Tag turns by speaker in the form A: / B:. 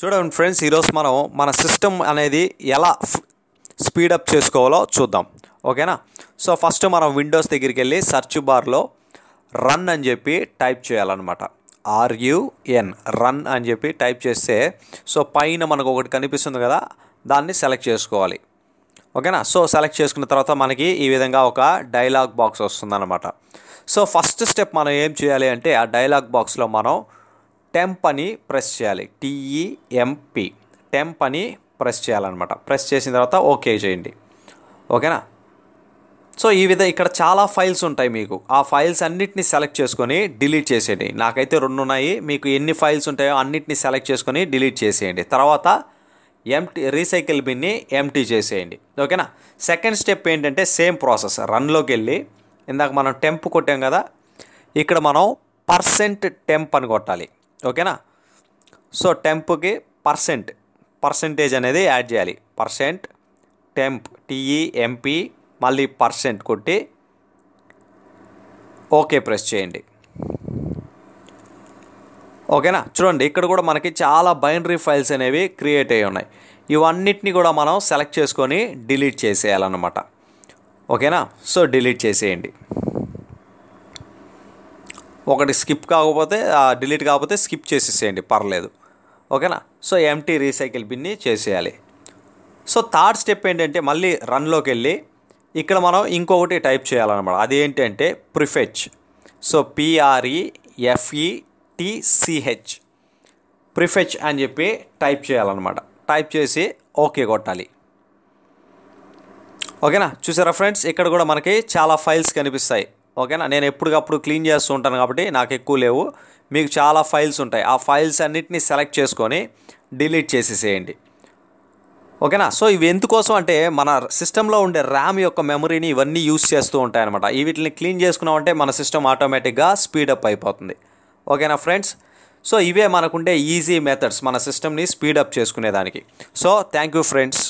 A: చూడండి ఫ్రెండ్స్ ఈరోజు మనం మన సిస్టమ్ అనేది ఎలా స్పీడప్ చేసుకోవాలో చూద్దాం ఓకేనా సో ఫస్ట్ మనం విండోస్ దగ్గరికి వెళ్ళి సర్చ్ బార్లో రన్ అని చెప్పి టైప్ చేయాలన్నమాట ఆర్యుఎన్ రన్ అని చెప్పి టైప్ చేస్తే సో పైన మనకు ఒకటి కనిపిస్తుంది కదా దాన్ని సెలెక్ట్ చేసుకోవాలి ఓకేనా సో సెలెక్ట్ చేసుకున్న తర్వాత మనకి ఈ విధంగా ఒక డైలాగ్ బాక్స్ వస్తుందన్నమాట సో ఫస్ట్ స్టెప్ మనం ఏం చేయాలి అంటే ఆ డైలాగ్ బాక్స్లో మనం టెంప్ అని ప్రెస్ చేయాలి టీఈఎంపి టెంప్ అని ప్రెస్ చేయాలన్నమాట ప్రెస్ చేసిన తర్వాత ఓకే చేయండి ఓకేనా సో ఈ విధంగా ఇక్కడ చాలా ఫైల్స్ ఉంటాయి మీకు ఆ ఫైల్స్ అన్నిటిని సెలెక్ట్ చేసుకొని డిలీట్ చేసేయండి నాకైతే రెండు ఉన్నాయి మీకు ఎన్ని ఫైల్స్ ఉంటాయో అన్నిటిని సెలెక్ట్ చేసుకొని డిలీట్ చేసేయండి తర్వాత ఎంటీ రీసైకిల్ బిన్ని ఎంటీ చేసేయండి ఓకేనా సెకండ్ స్టెప్ ఏంటంటే సేమ్ ప్రాసెస్ రన్లోకి వెళ్ళి ఇందాక మనం టెంప్ కొట్టాం కదా ఇక్కడ మనం పర్సెంట్ టెంప్ అని కొట్టాలి ఓకేనా సో టెంప్కి పర్సెంట్ పర్సెంటేజ్ అనేది యాడ్ చేయాలి పర్సెంట్ టెంప్ టీఈ ఎంపీ మళ్ళీ పర్సెంట్ కొట్టి ఓకే ప్రెస్ చేయండి ఓకేనా చూడండి ఇక్కడ కూడా మనకి చాలా బైనరీ ఫైల్స్ అనేవి క్రియేట్ అయ్యి ఉన్నాయి ఇవన్నిటిని కూడా మనం సెలెక్ట్ చేసుకొని డిలీట్ చేసేయాలన్నమాట ఓకేనా సో డిలీట్ చేసేయండి ఒకటి స్కిప్ కాకపోతే డిలీట్ కాకపోతే స్కిప్ చేసేసేయండి పర్లేదు ఓకేనా సో ఎంటీ రీసైకిల్ బిన్ని చేసేయాలి సో థర్డ్ స్టెప్ ఏంటంటే మళ్ళీ రన్లోకి వెళ్ళి ఇక్కడ మనం ఇంకొకటి టైప్ చేయాలన్నమాట అదేంటంటే ప్రిఫెచ్ సో పిఆర్ఈ ఎఫ్ఈటిసిహెచ్ ప్రిఫెచ్ అని చెప్పి టైప్ చేయాలన్నమాట టైప్ చేసి ఓకే కొట్టాలి ఓకేనా చూసారా ఫ్రెండ్స్ ఇక్కడ కూడా మనకి చాలా ఫైల్స్ కనిపిస్తాయి ఓకేనా నేను ఎప్పటికప్పుడు క్లీన్ చేస్తూ ఉంటాను కాబట్టి నాకు ఎక్కువ లేవు మీకు చాలా ఫైల్స్ ఉంటాయి ఆ ఫైల్స్ అన్నిటిని సెలెక్ట్ చేసుకొని డిలీట్ చేసేసేయండి ఓకేనా సో ఇవి ఎందుకోసం అంటే మన సిస్టంలో ఉండే ర్యామ్ యొక్క మెమరీని ఇవన్నీ యూస్ చేస్తూ ఉంటాయన్నమాట ఈ వీటిని క్లీన్ చేసుకున్నామంటే మన సిస్టమ్ ఆటోమేటిక్గా స్పీడప్ అయిపోతుంది ఓకేనా ఫ్రెండ్స్ సో ఇవే మనకుండే ఈజీ మెథడ్స్ మన సిస్టమ్ని స్పీడప్ చేసుకునేదానికి సో థ్యాంక్ యూ ఫ్రెండ్స్